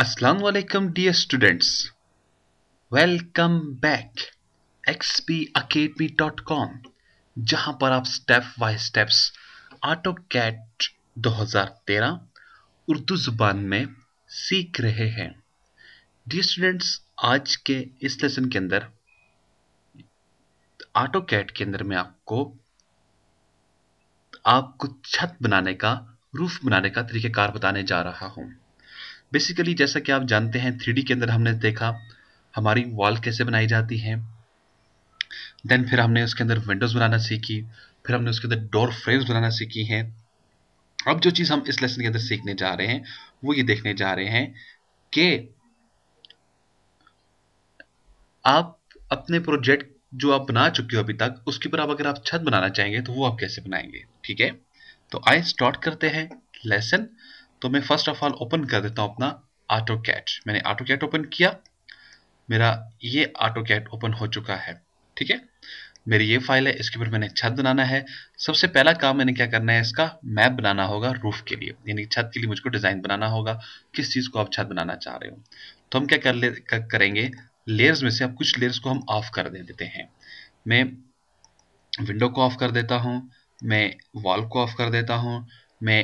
अस्सलाम वालेकुम dear students welcome back xpacademy.com जहां पर आप step by steps AutoCAD 2013 Urdu जुबान में सीख रहे हैं डियर स्टूडेंट्स आज के इस लेसन के अंदर ऑटो कैट के अंदर मैं आपको आपको छत बनाने का रूफ बनाने का तरीक़ेकार बताने जा रहा हूँ बेसिकली जैसा कि आप जानते हैं थ्री के अंदर हमने देखा हमारी वॉल कैसे बनाई जाती है देन फिर हमने उसके अंदर विंडोज़ बनाना सीखी फिर हमने उसके अंदर डोर फ्रेम्स बनाना सीखी हैं अब जो चीज़ हम इस लेसन के अंदर सीखने जा रहे हैं वो ये देखने जा रहे हैं कि आप अपने प्रोजेक्ट जो आप बना चुके हो अभी तक उसके ऊपर आप अगर आप छत बनाना चाहेंगे तो वो आप कैसे बनाएंगे ठीक है तो आई स्टार्ट करते हैं लेसन तो मैं फर्स्ट ऑफ ऑल ओपन कर देता हूँ अपना ऑटो कैट मैंने ऑटो कैट ओपन किया मेरा ये ऑटो कैट ओपन हो चुका है ठीक है मेरी ये फाइल है इसके ऊपर मैंने छत बनाना है सबसे पहला काम मैंने क्या करना है इसका मैप बनाना होगा रूफ के लिए यानी छत के लिए मुझको डिज़ाइन बनाना होगा किस चीज़ को आप छत बनाना चाह रहे हो तो हम क्या कर ले कर, करेंगे लेयर्स में से अब कुछ लेयर्स को हम ऑफ कर दे देते हैं मैं विंडो को ऑफ कर देता हूँ मैं वॉल को ऑफ कर देता हूँ मैं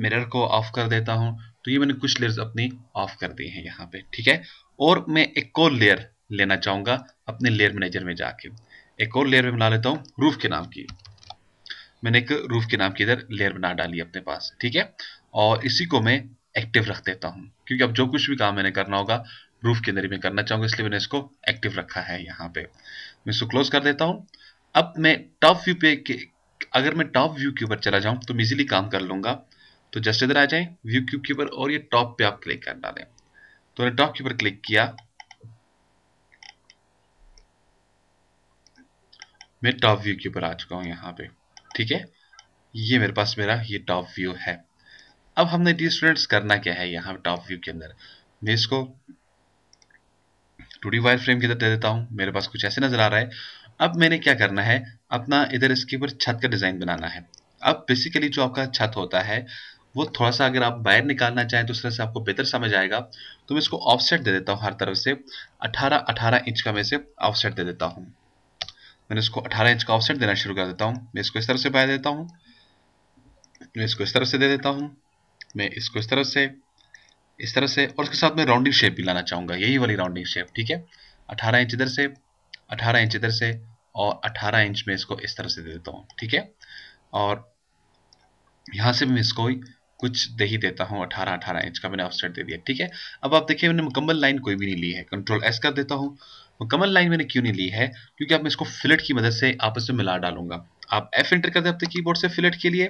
मिरर को ऑफ कर देता हूँ तो ये मैंने कुछ लेयर्स अपनी ऑफ कर दी हैं यहाँ पे ठीक है और मैं एक और लेयर लेना चाहूंगा अपने लेयर मैनेजर में जाके एक और लेयर में बना लेता हूँ रूफ के नाम की मैंने एक रूफ के नाम की इधर लेयर बना डाली अपने पास ठीक है और इसी को मैं एक्टिव रख देता हूँ क्योंकि अब जो कुछ भी काम मैंने करना होगा रूफ के अंदर ही मैं करना चाहूंगा इसलिए मैंने इसको एक्टिव रखा है यहाँ पे मैं इसको क्लोज कर देता हूँ अब मैं टॉप व्यू पे के अगर मैं टॉप व्यू के ऊपर चला जाऊं तो मैं इजिली काम कर लूंगा तो जस्ट इधर आ जाएं व्यू क्यूब के ऊपर और ये टॉप पे आप क्लिक कर डालें तो मैंने टॉप के ऊपर क्लिक किया मैं टॉप व्यू के ऊपर आ चुका हूँ यहाँ पे ठीक है ये मेरे पास मेरा ये टॉप व्यू है अब हमने डी स्टूडेंट्स करना क्या है यहाँ टॉप व्यू के अंदर मैं इसको टू वायर फ्रेम के अंदर दे देता हूँ मेरे पास कुछ ऐसे नजर आ रहा है अब मैंने क्या करना है अपना इधर इसके ऊपर छत का डिज़ाइन बनाना है अब बेसिकली जो आपका छत होता है वो थोड़ा सा अगर आप बाहर निकालना चाहें तो उस तरह से आपको बेहतर समझ आएगा तो मैं इसको ऑफसेट दे देता हूँ हर तरफ से 18 18 इंच का मैं इसे ऑफसेट दे देता हूँ मैंने इसको 18 इंच का ऑफसेट देना शुरू कर देता हूँ मैं इसको इस तरफ से बाहर देता हूँ मैं इसको इस तरफ से दे देता हूँ मैं इसको इस तरफ से इस तरह से और उसके साथ मैं राउंडिंग शेप भी लाना चाहूँगा यही वाली राउंडिंग शेप ठीक है अठारह इंच इधर से अठारह इंच इधर से और अठारह इंच में इसको इस तरह से दे देता हूँ ठीक है और यहाँ से भी मैं इसको कुछ दे ही देता हूँ अठारह अठारह इंच का मैंने ऑफसेट दे दिया ठीक है अब आप देखिए मैंने मुकम्मल लाइन कोई भी नहीं ली है कंट्रोल एस कर देता हूँ मुकम्मल लाइन मैंने क्यों नहीं ली है क्योंकि अब मैं इसको फिलेट की मदद से आपस में मिला डालूंगा आप एफ एंटर कर दें अपने कीबोर्ड से फिलेट के लिए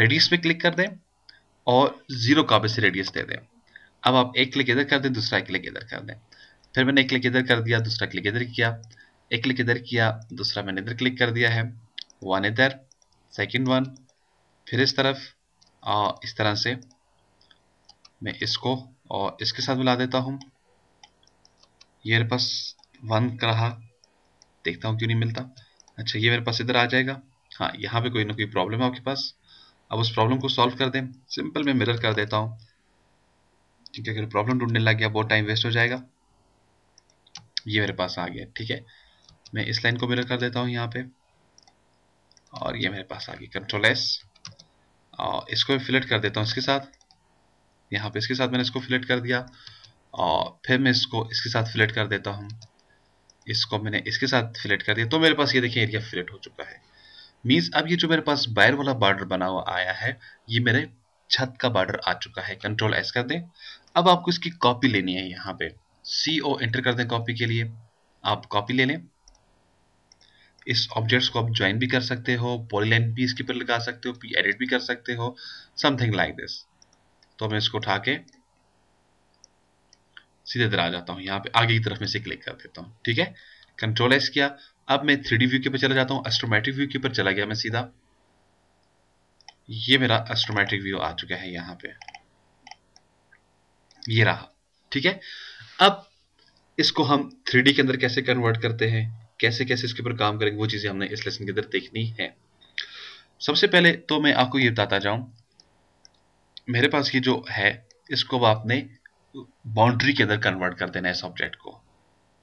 रेडियस पे क्लिक कर दें और जीरो काबे से रेडियस दे दें अब आप एक क्लिक इधर कर दें दूसरा क्लिक इधर कर दें फिर मैंने एक क्लिक इधर कर दिया दूसरा क्लिक इधर किया एक क्लिक इधर किया दूसरा मैंने इधर क्लिक कर दिया है वन इधर सेकेंड वन फिर इस तरफ आ, इस तरह से मैं इसको और इसके साथ मिला देता हूँ ये मेरे पास वन रहा देखता हूँ क्यों नहीं मिलता अच्छा ये मेरे पास इधर आ जाएगा हाँ यहाँ पे कोई ना कोई प्रॉब्लम है आपके पास अब उस प्रॉब्लम को सॉल्व कर दें सिंपल मैं मिरर कर देता हूँ ठीक है अगर प्रॉब्लम ढूंढने लग गया बहुत टाइम वेस्ट हो जाएगा ये मेरे पास आ गया ठीक है मैं इस लाइन को मिरर कर देता हूँ यहाँ पे और ये मेरे पास आ गया कंट्रोल एस और इसको भी फिलेट कर देता हूँ इसके साथ यहाँ पे इसके साथ मैंने इसको फिलेट कर दिया और फिर मैं इसको इसके साथ फिलेट कर देता हूँ इसको मैंने इसके साथ फिलेट कर दिया तो मेरे पास ये देखिए एरिया फिलेट हो चुका है मीन्स अब ये जो मेरे पास बायर वाला बॉर्डर बना हुआ आया है ये मेरे छत का बॉर्डर आ चुका है कंट्रोल एस कर दें अब आपको इसकी कॉपी लेनी है यहाँ पे सी ओ एंटर कर दें कॉपी के लिए आप कॉपी ले लें इस ऑब्जेक्ट्स को आप ज्वाइन भी कर सकते हो पॉलीलाइन भी इसके ऊपर लगा सकते हो पी एडिट भी कर सकते हो समथिंग लाइक दिस तो मैं इसको उठा के सीधे इधर आ जाता हूँ यहाँ पे आगे की तरफ में से क्लिक कर देता हूँ ठीक है कंट्रोल एस किया अब मैं थ्री व्यू के ऊपर चला जाता हूँ एस्ट्रोमेट्रिक व्यू के ऊपर चला गया मैं सीधा ये मेरा एस्ट्रोमेट्रिक व्यू आ चुका है यहाँ पे ये रहा ठीक है अब इसको हम थ्री के अंदर कैसे कन्वर्ट करते हैं कैसे कैसे इसके ऊपर काम करेंगे वो चीज़ें हमने इस लेसन के अंदर देखनी है सबसे पहले तो मैं आपको ये बताता जाऊं मेरे पास ये जो है इसको आपने बाउंड्री के अंदर कन्वर्ट कर देना है इस ऑब्जेक्ट को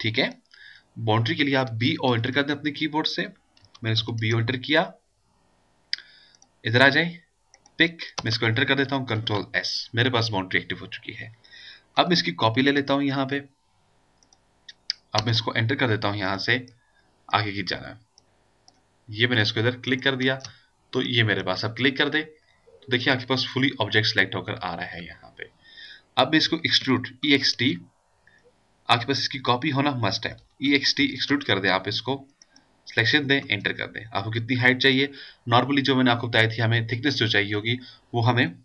ठीक है बाउंड्री के लिए आप बी एंटर कर दें अपने कीबोर्ड से मैंने इसको बी एंटर किया इधर आ जाए पिक मैं इसको एंटर कर देता हूं कंट्रोल एस मेरे पास बाउंड्री एक्टिव हो चुकी है अब इसकी कॉपी ले लेता हूं यहां पे अब मैं इसको एंटर कर देता हूं यहां से आगे की जाना है ये मैंने इसको इधर क्लिक कर दिया तो ये मेरे पास अब क्लिक कर दे तो देखिए आपके पास फुली ऑब्जेक्ट सेलेक्ट होकर आ रहा है यहाँ पे अब मैं इसको एक्सट्रूट ई एक्स टी आपके पास इसकी कॉपी होना मस्ट है ई एक्स टी एक्सट्रूट कर दें आप इसको सिलेक्शन दें एंटर कर दें आपको कितनी हाइट चाहिए नॉर्मली जो मैंने आपको बताई थी हमें थिकनेस जो चाहिए होगी वो हमें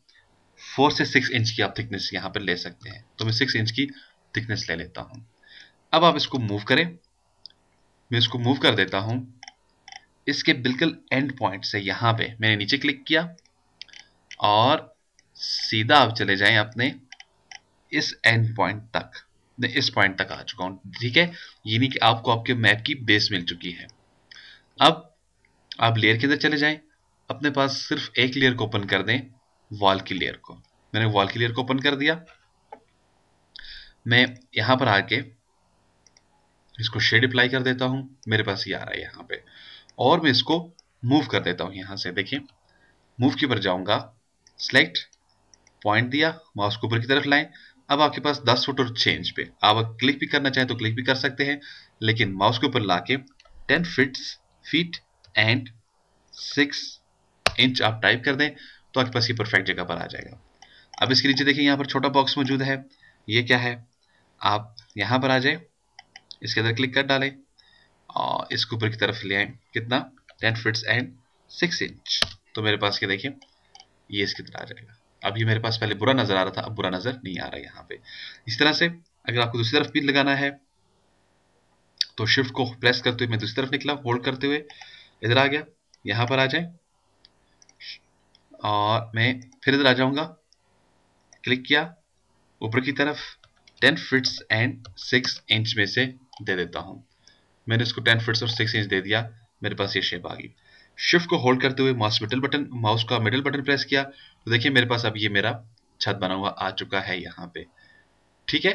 फोर से सिक्स इंच की आप थिकनेस यहाँ पर ले सकते हैं तो मैं सिक्स इंच की थिकनेस ले लेता हूँ अब आप इसको मूव करें मैं इसको मूव कर देता हूं इसके बिल्कुल एंड पॉइंट से यहां पे मैंने नीचे क्लिक किया और सीधा आप चले जाएं अपने इस एंड पॉइंट तक इस पॉइंट तक आ चुका हूं ठीक है यानी कि आपको आपके मैप की बेस मिल चुकी है अब आप लेयर के अंदर चले जाएं अपने पास सिर्फ एक लेयर को ओपन कर दें वॉल की लेयर को मैंने वॉल की लेयर को ओपन कर दिया मैं यहां पर आके इसको शेड अप्लाई कर देता हूँ मेरे पास ये आ रहा है यहाँ पे और मैं इसको मूव कर देता हूँ यहाँ से देखिए मूव के ऊपर जाऊँगा सिलेक्ट पॉइंट दिया माउस को ऊपर की तरफ लाएं अब आपके पास 10 फुट और चेंज पे आप क्लिक भी करना चाहें तो क्लिक भी कर सकते हैं लेकिन माउस के ऊपर लाके 10 फिट्स फीट एंड 6 इंच आप टाइप कर दें तो आपके पास ये परफेक्ट जगह पर आ जाएगा अब इसके नीचे देखिए यहाँ पर छोटा बॉक्स मौजूद है ये क्या है आप यहाँ पर आ जाए इसके अंदर क्लिक कर डालें और इसको ऊपर की तरफ ले आए कितना ten feet and six inch तो मेरे पास ये देखिए ये इसकी अंदर आ जाएगा अब ये मेरे पास पहले बुरा नजर आ रहा था अब बुरा नजर नहीं आ रहा है यहाँ पे इस तरह से अगर आपको दूसरी तरफ भी लगाना है तो शिफ्ट को प्रेस करते हुए मैं दूसरी तरफ निकला होल्ड करते हुए इधर आ गया यहां पर आ जाए और मैं फिर इधर आ जाऊंगा क्लिक किया ऊपर की तरफ ten feet and six inch में से दे देता हूँ मैंने इसको टेन फिट्स और सिक्स इंच दे दिया मेरे पास ये शेप आ गई शिफ्ट को होल्ड करते हुए माउस मिडल बटन माउस का मिडल बटन प्रेस किया तो देखिए मेरे पास अब ये मेरा छत बना हुआ आ चुका है यहाँ पे ठीक है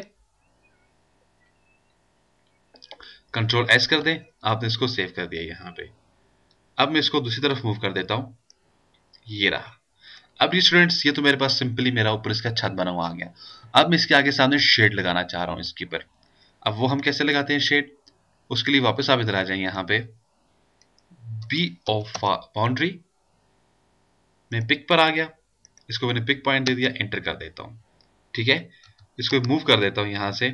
कंट्रोल एस कर दें आपने इसको सेव कर दिया यहाँ पे अब मैं इसको दूसरी तरफ मूव कर देता हूँ ये रहा अब ये स्टूडेंट्स ये तो मेरे पास सिंपली मेरा ऊपर इसका छत बना हुआ आ गया अब मैं इसके आगे सामने शेड लगाना चाह रहा हूँ इसके ऊपर अब वो हम कैसे लगाते हैं शेड उसके लिए वापस आप इधर आ जाए यहाँ पे बी ऑफ बाउंड्री मैं पिक पर आ गया इसको मैंने पिक पॉइंट दे दिया एंटर कर देता हूँ ठीक है इसको मूव कर देता हूँ यहाँ से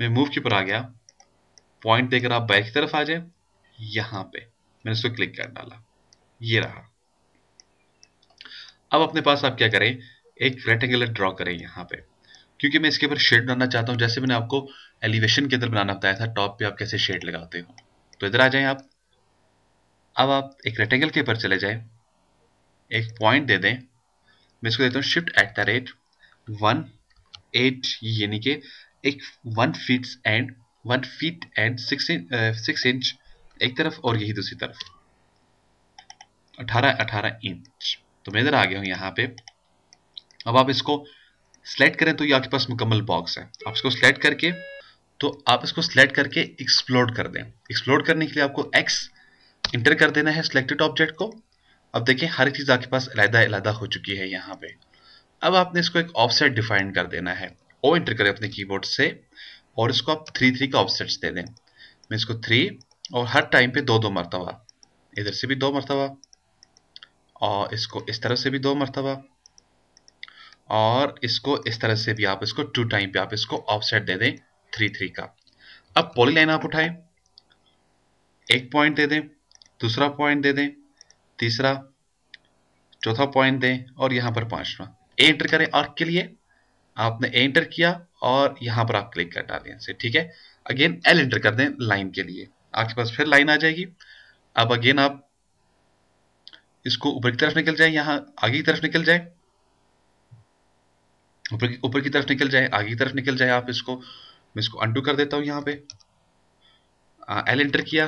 मैं मूव के ऊपर आ गया पॉइंट देकर आप बाइक की तरफ आ जाए यहाँ पे मैंने इसको क्लिक कर डाला ये रहा अब अपने पास आप क्या करें एक रेक्टेंगुलर ड्रॉ करें यहाँ पे क्योंकि मैं इसके ऊपर शेड डालना चाहता हूँ जैसे मैंने आपको एलिवेशन के अंदर बनाना बताया था टॉप पे आप कैसे शेड लगाते हो तो इधर आ जाएं आप अब आप एक रेक्टेंगल के ऊपर चले जाएं एक पॉइंट दे दें मैं इसको देता हूँ shift at the rate one eight यानी कि एक one feet and one feet and six inch एक तरफ और यही दूसरी तरफ अठारह अठारह इंच तो मैं इधर आ गया हूँ यहाँ पे अब आप इसको सेलेक्ट करें तो ये आपके पास मुकम्मल बॉक्स है आप इसको सेलेक्ट करके तो आप इसको सिलेक्ट करके एक्सप्लोर कर दें एक्सप्लोर करने के लिए आपको एक्स इंटर कर देना है सिलेक्टेड ऑब्जेक्ट को अब देखें हर चीज़ आपके पास अलहदा अलहदा हो चुकी है यहाँ पे अब आपने इसको एक ऑफसेट डिफाइन कर देना है ओ इंटर करें अपने कीबोर्ड से और इसको आप थ्री थ्री का ऑफसेट दे दें मैं इसको थ्री और हर टाइम पे दो दो मरतबा इधर से भी दो मरतबा और इसको इस तरह से भी दो मरतबा और इसको इस तरह से भी आप इसको टू टाइम पे आप इसको ऑफसेट दे दें थ्री थ्री का अब पॉलीलाइन आप उठाए एक पॉइंट दे दें दूसरा पॉइंट दे दें तीसरा चौथा पॉइंट दें और यहां पर पांचवा एंटर करें आर्क के लिए आपने एंटर किया और यहां पर आप क्लिक कर डालें से ठीक है अगेन एल एंटर कर दें लाइन के लिए आपके पास फिर लाइन आ जाएगी अब अगेन आप इसको ऊपर की तरफ निकल जाए यहां आगे की तरफ निकल जाए ऊपर की तरफ निकल जाए आगे की तरफ निकल जाए आप इसको मैं इसको अंडू कर देता हूँ यहाँ पे एल एंटर किया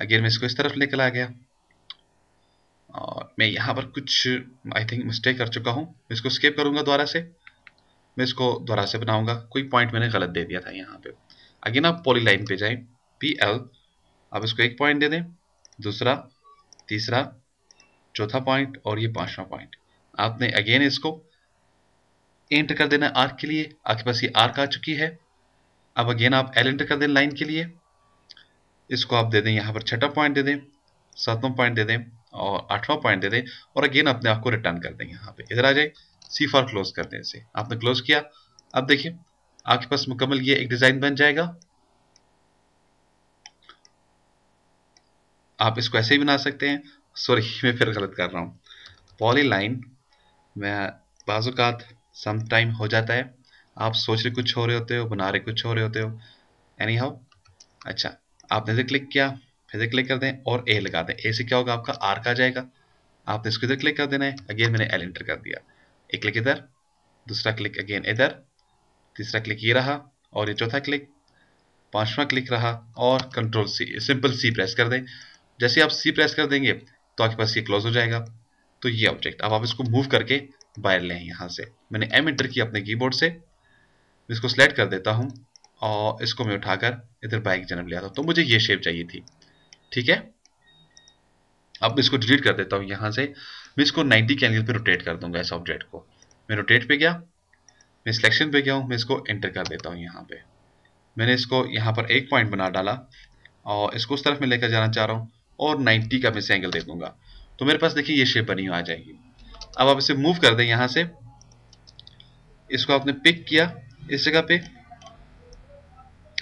अगेन मैं इसको इस तरफ लेकर आ गया और मैं यहाँ पर कुछ आई थिंक मिस्टेक कर चुका हूँ मैं इसको स्केप करूँगा दोबारा से मैं इसको दोबारा से बनाऊँगा कोई पॉइंट मैंने गलत दे दिया था यहाँ पे अगेन आप पॉली लाइन पे जाए पी एल आप इसको एक पॉइंट दे दें दूसरा तीसरा चौथा पॉइंट और ये पांचवा पॉइंट आपने अगेन इसको एंटर कर देना आर्क के लिए आपके पास ये आर्क आ चुकी है अब अगेन आप एल इंटर कर दें लाइन के लिए इसको आप दे दें यहाँ पर छठा पॉइंट दे दें सातवां पॉइंट दे दें और आठवां पॉइंट दे दें और अगेन अपने आप को रिटर्न कर दें यहाँ पे इधर आ जाए सी फॉर क्लोज कर दें इसे आपने क्लोज किया अब देखिए आपके पास मुकम्मल ये एक डिज़ाइन बन जाएगा आप इसको ऐसे ही बना सकते हैं सॉरी मैं फिर गलत कर रहा हूँ पॉली लाइन में बाजूकात समाइम हो जाता है आप सोच रहे कुछ हो रहे होते हो बना रहे कुछ हो रहे होते हो एनी हाउ अच्छा आपने इधर क्लिक किया फिर क्लिक कर दें और ए लगा दें ए से क्या होगा आपका आर का जाएगा आपने इसको इधर क्लिक कर देना है अगेन मैंने एल इंटर कर दिया एक क्लिक इधर दूसरा क्लिक अगेन इधर तीसरा क्लिक ये रहा और ये चौथा क्लिक पांचवा क्लिक रहा और control C simple C press कर दें जैसे आप सी प्रेस कर देंगे तो आपके पास ये क्लोज हो जाएगा तो ये ऑब्जेक्ट अब आप इसको मूव करके बाहर लें यहाँ से मैंने एम इंटर किया अपने कीबोर्ड से इसको सेलेक्ट कर देता हूँ और इसको मैं उठाकर इधर बाइक जन्म लिया था तो मुझे ये शेप चाहिए थी ठीक है अब इसको डिलीट कर देता हूँ यहाँ से मैं इसको 90 के एंगल पे रोटेट कर दूंगा इस ऑब्जेक्ट को मैं रोटेट पे गया मैं सिलेक्शन पे गया हूँ मैं इसको एंटर कर देता हूँ यहाँ पे मैंने इसको यहाँ पर एक पॉइंट बना डाला और इसको उस तरफ में लेकर जाना चाह रहा हूँ और 90 का मैं इसे एंगल दे दूंगा तो मेरे पास देखिए ये शेप बनी हुई आ जाएगी अब आप इसे मूव कर दें यहाँ से इसको आपने पिक किया इस जगह पे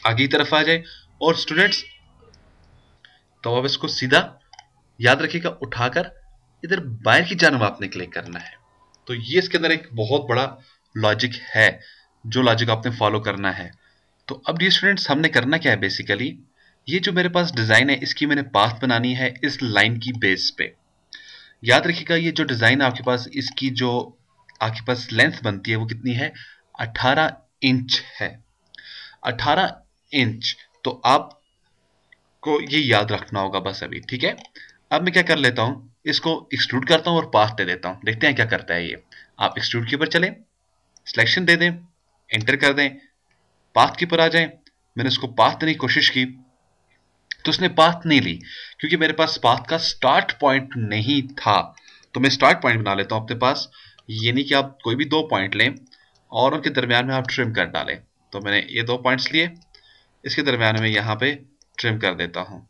आगे की तरफ आ जाए और स्टूडेंट्स तो अब इसको सीधा याद रखिएगा उठाकर इधर बाहर की जानब आपने क्लिक करना है तो ये इसके अंदर एक बहुत बड़ा लॉजिक है जो लॉजिक आपने फॉलो करना है तो अब ये स्टूडेंट्स हमने करना क्या है बेसिकली ये जो मेरे पास डिज़ाइन है इसकी मैंने पास बनानी है इस लाइन की बेस पे याद रखिएगा ये जो डिज़ाइन आपके पास इसकी जो आपके पास लेंथ बनती है वो कितनी है 18 इंच है 18 इंच तो आप को ये याद रखना होगा बस अभी ठीक है अब मैं क्या कर लेता हूं इसको एक्सट्रूड करता हूं और पास दे देता हूं देखते हैं क्या करता है ये आप एक्सट्रूड के ऊपर चले सिलेक्शन दे दें एंटर कर दें पाथ के ऊपर आ जाए मैंने उसको पाथ देने की कोशिश की तो उसने पाथ नहीं ली क्योंकि मेरे पास पाथ का स्टार्ट पॉइंट नहीं था तो मैं स्टार्ट पॉइंट बना लेता हूँ अपने पास ये नहीं कि आप कोई भी दो पॉइंट लें और उनके दरमियान में आप ट्रिम कर डालें तो मैंने ये दो पॉइंट्स लिए इसके दरमियान में यहाँ पे ट्रिम कर देता हूँ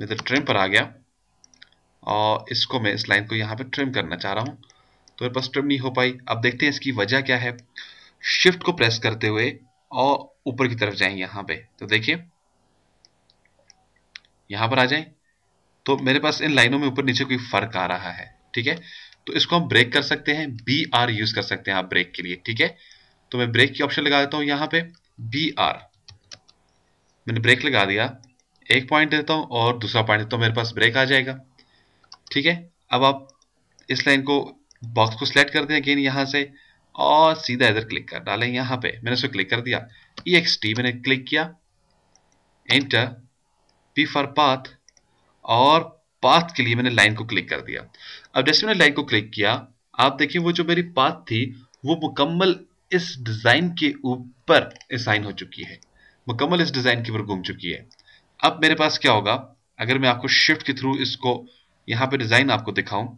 मैं ट्रिम तो पर आ गया और इसको मैं इस लाइन को यहाँ पे ट्रिम करना चाह रहा हूँ तो मेरे पास ट्रिम नहीं हो पाई अब देखते हैं इसकी वजह क्या है शिफ्ट को प्रेस करते हुए और ऊपर की तरफ जाएं यहाँ पे तो देखिए यहाँ पर आ जाएं तो मेरे पास इन लाइनों में ऊपर नीचे कोई फर्क आ रहा है ठीक है तो इसको हम ब्रेक कर सकते हैं बी आर यूज कर सकते हैं आप ब्रेक के लिए ठीक है तो मैं ब्रेक की ऑप्शन लगा देता हूं यहां पे बी आर मैंने ब्रेक लगा दिया एक पॉइंट देता हूं और दूसरा पॉइंट देता हूं मेरे पास ब्रेक आ जाएगा ठीक है अब आप इस लाइन को बॉक्स को सिलेक्ट कर दें अगेन यहां से और सीधा इधर क्लिक कर डालें यहां पे मैंने उसको क्लिक कर दिया ई एक्स टी मैंने क्लिक किया एंटर पी फॉर पाथ और पाथ के लिए मैंने लाइन को क्लिक कर दिया अब जैसे मैंने लाइक को क्लिक किया आप देखिए वो जो मेरी पाथ थी वो मुकम्मल इस डिज़ाइन के ऊपर असाइन हो चुकी है मुकम्मल इस डिज़ाइन के ऊपर घूम चुकी है अब मेरे पास क्या होगा अगर मैं आपको शिफ्ट के थ्रू इसको यहाँ पे डिज़ाइन आपको दिखाऊं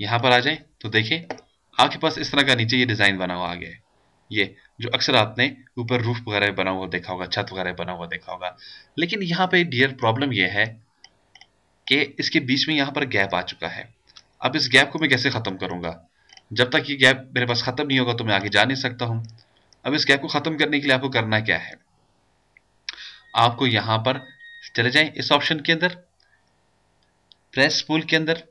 यहां पर आ जाए तो देखिए आपके पास इस तरह का नीचे ये डिज़ाइन बना हुआ आ गया है ये जो अक्सर आपने ऊपर रूफ वगैरह बना हुआ देखा होगा छत वगैरह बना हुआ देखा होगा लेकिन यहाँ पे डियर प्रॉब्लम ये है कि इसके बीच में यहाँ पर गैप आ चुका है अब इस गैप को मैं कैसे ख़त्म करूँगा जब तक ये गैप मेरे पास ख़त्म नहीं होगा तो मैं आगे जा नहीं सकता हूँ अब इस गैप को ख़त्म करने के लिए आपको करना क्या है आपको यहाँ पर चले जाएं इस ऑप्शन के अंदर प्रेस पुल के अंदर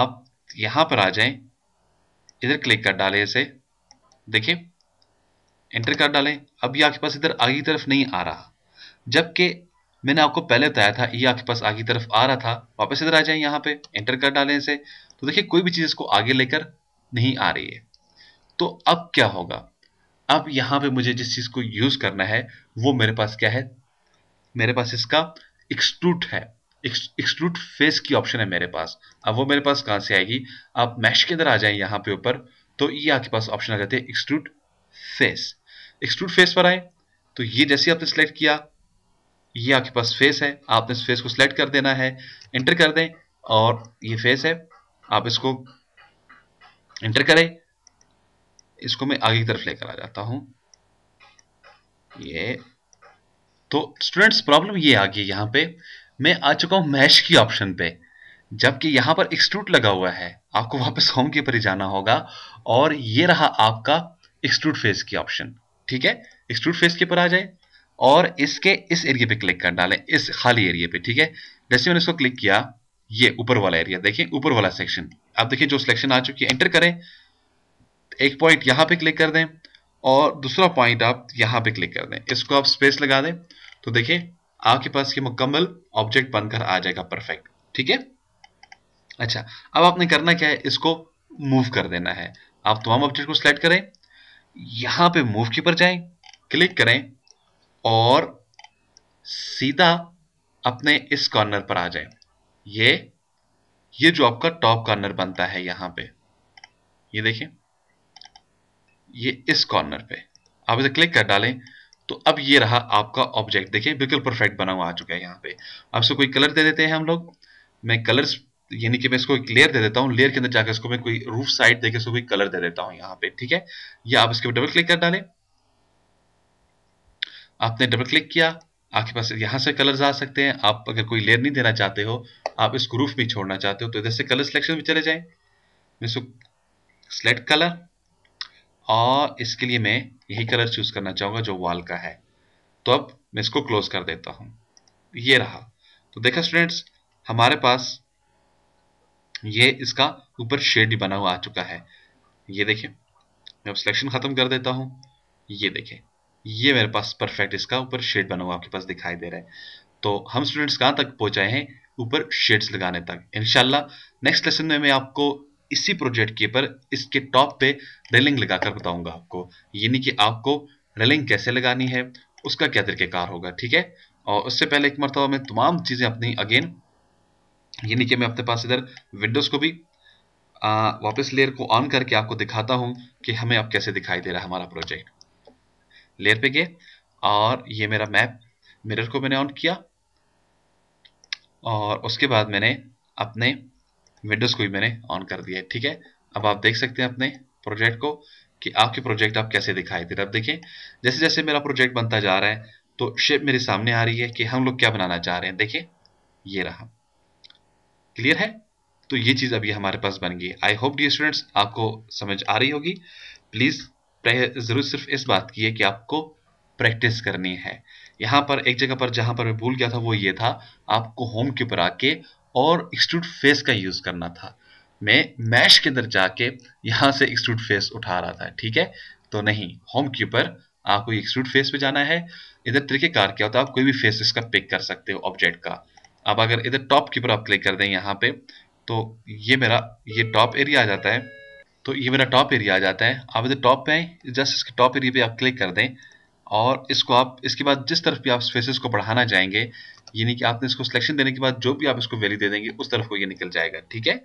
आप यहाँ पर आ जाएं इधर क्लिक कर डालें इसे देखिए एंटर कर डालें अब ये आपके पास इधर आगे की तरफ नहीं आ रहा जबकि मैंने आपको पहले बताया था ये आपके पास आगे तरफ आ रहा था वापस इधर आ जाए यहाँ पे एंटर कर डालें इसे तो देखिए कोई भी चीज़ इसको आगे लेकर नहीं आ रही है तो अब क्या होगा अब यहाँ पे मुझे जिस चीज़ को यूज़ करना है वो मेरे पास क्या है मेरे पास इसका एक्सट्रूट है एक्सट्रूट फेस की ऑप्शन है मेरे पास अब वो मेरे पास कहाँ से आएगी आप मैश के अंदर आ जाए यहाँ पे ऊपर तो ये आपके पास ऑप्शन आ जाते हैं एक्सट्रूट फेस एक्सट्रूट फेस पर आए तो ये जैसे आपने सेलेक्ट किया ये आपके पास फेस है आपने इस फेस को सिलेक्ट कर देना है इंटर कर दें और ये फेस है आप इसको इंटर करें इसको मैं आगे की तरफ लेकर आ जाता हूं ये तो स्टूडेंट्स प्रॉब्लम ये आ गई यहां पे मैं आ चुका हूं मैश की ऑप्शन पे जबकि यहां पर एक्सट्रूट लगा हुआ है आपको वापस होम के ऊपर ही जाना होगा और ये रहा आपका एक्सट्रूट फेस की ऑप्शन ठीक है एक्सट्रूट फेस के ऊपर आ जाए और इसके इस एरिया पे क्लिक कर डालें इस खाली एरिया पे ठीक है जैसे मैंने इसको क्लिक किया ये ऊपर वाला एरिया देखिए ऊपर वाला सेक्शन आप देखिए जो सिलेक्शन आ चुकी है एंटर करें एक पॉइंट यहां पे क्लिक कर दें और दूसरा पॉइंट आप यहां पे क्लिक कर दें इसको आप स्पेस लगा दें तो देखिए आपके पास ये मुकम्मल ऑब्जेक्ट बनकर आ जाएगा परफेक्ट ठीक है अच्छा अब आपने करना क्या है इसको मूव कर देना है आप तमाम ऑब्जेक्ट को सिलेक्ट करें यहां पे मूव के ऊपर जाए क्लिक करें और सीधा अपने इस कॉर्नर पर आ जाए ये ये जो आपका टॉप कॉर्नर बनता है यहां पे ये देखिए ये इस कॉर्नर पे आप इसे क्लिक कर डालें तो अब ये रहा आपका ऑब्जेक्ट देखिए बिल्कुल परफेक्ट बना हुआ आ चुका है यहाँ पे अब इसको कोई कलर दे देते हैं हम लोग मैं कलर्स यानी कि मैं इसको एक लेयर दे देता हूँ लेयर के अंदर जाकर इसको मैं कोई रूफ साइड देकर इसको कोई कलर दे देता हूँ यहाँ पे ठीक है या आप इसके डबल क्लिक कर डालें आपने डबल क्लिक किया आपके पास यहाँ से कलर्स आ सकते हैं आप अगर कोई लेयर नहीं देना चाहते हो आप इसको रूफ में छोड़ना चाहते हो तो इधर से कलर सिलेक्शन में चले जाएं इसको कलर और इसके लिए मैं यही कलर चूज करना चाहूँगा जो वॉल का है तो अब मैं इसको क्लोज कर देता हूँ ये रहा तो देखा स्टूडेंट्स हमारे पास ये इसका ऊपर शेड भी बना हुआ आ चुका है ये देखें मैं अब सिलेक्शन ख़त्म कर देता हूँ ये देखें ये मेरे पास परफेक्ट इसका ऊपर शेड बना हुआ आपके पास दिखाई दे रहा है तो हम स्टूडेंट्स कहाँ तक पहुँचाए हैं ऊपर शेड्स लगाने तक इनशाला नेक्स्ट लेसन में मैं आपको इसी प्रोजेक्ट के ऊपर इसके टॉप पे रेलिंग लगाकर बताऊंगा आपको यानी कि आपको रेलिंग कैसे लगानी है उसका क्या तरीकेकार होगा ठीक है और उससे पहले एक मरतबा मैं तमाम चीज़ें अपनी अगेन यानी कि मैं अपने पास इधर विंडोज़ को भी आ, वापस लेयर को ऑन करके आपको दिखाता हूँ कि हमें अब कैसे दिखाई दे रहा है हमारा प्रोजेक्ट लेयर पे गए और ये मेरा मैप मिरर को मैंने ऑन किया और उसके बाद मैंने अपने विंडोज़ को भी मैंने ऑन कर दिया ठीक है अब आप देख सकते हैं अपने प्रोजेक्ट को कि आपके प्रोजेक्ट आप कैसे दिखाई दे रहे अब देखें जैसे जैसे मेरा प्रोजेक्ट बनता जा रहा है तो शेप मेरे सामने आ रही है कि हम लोग क्या बनाना चाह रहे हैं देखिए ये रहा क्लियर है तो ये चीज़ अभी हमारे पास बन गई आई होप डी स्टूडेंट्स आपको समझ आ रही होगी प्लीज़ ज़रूरत सिर्फ इस बात की है कि आपको प्रैक्टिस करनी है यहाँ पर एक जगह पर जहाँ पर मैं भूल गया था वो ये था आपको होम के ऊपर आके और एक्सट्रूड फेस का यूज़ करना था मैं मैश के अंदर जाके यहाँ से एक्सट्रूड फेस उठा रहा था ठीक है तो नहीं होम के ऊपर आपको एक्सट्रूड फेस पे जाना है इधर तरीके कार क्या होता है आप कोई भी फेस इसका पिक कर सकते हो ऑब्जेक्ट का अब अगर इधर टॉप के ऊपर आप क्लिक कर दें यहाँ पे तो ये मेरा ये टॉप एरिया आ जाता है तो ये मेरा टॉप एरिया आ जाता है आप इधर टॉप पे आए जस्ट इसके टॉप एरिया पे आप क्लिक कर दें और इसको आप इसके बाद जिस तरफ भी आप स्पेसिस को बढ़ाना चाहेंगे यानी कि आपने इसको सिलेक्शन देने के बाद जो भी आप इसको वैल्यू दे देंगे उस तरफ को ये निकल जाएगा ठीक है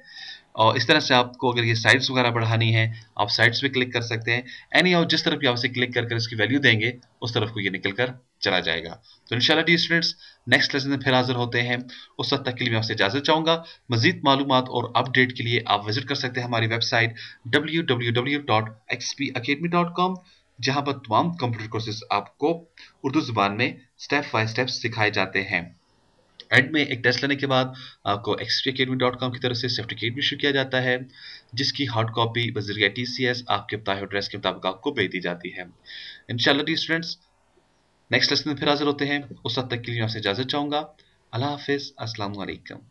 और इस तरह से आपको अगर ये साइट्स वगैरह बढ़ानी है आप साइट्स पे क्लिक कर सकते हैं एनी और जिस तरफ भी आप इसे क्लिक कर कर इसकी वैल्यू देंगे उस तरफ को ये निकल कर चला जाएगा तो इन डी स्टूडेंट्स नेक्स्ट लेसन में फिर हाजिर होते हैं उस तक के लिए मैं आपसे इजाजत चाहूँगा मजीद मालूम और अपडेट के लिए आप विजिट कर सकते हैं हमारी website W W W dot X P academy dot com जहाँ पर तमाम कंप्यूटर कोर्सेज आपको उर्दू ज़ुबान में स्टेप बाई स्टेप सिखाए जाते हैं एंड में एक टेस्ट लेने के बाद आपको एक्सपी अकेडमी डॉट कॉम की तरफ से सर्टिफिकेट भी इशू किया जाता है जिसकी हार्ड कॉपी बजरिया टी सी एस आपके बताए एड्रेस के मुताबिक आपको भेज दी जाती है इनशाला जी स्टूडेंट्स नेक्स्ट लेसन में फिर हाजिर होते हैं उस हद तक के लिए आपसे इजाज़त चाहूँगा अल्लाह हाफिज़ असलकम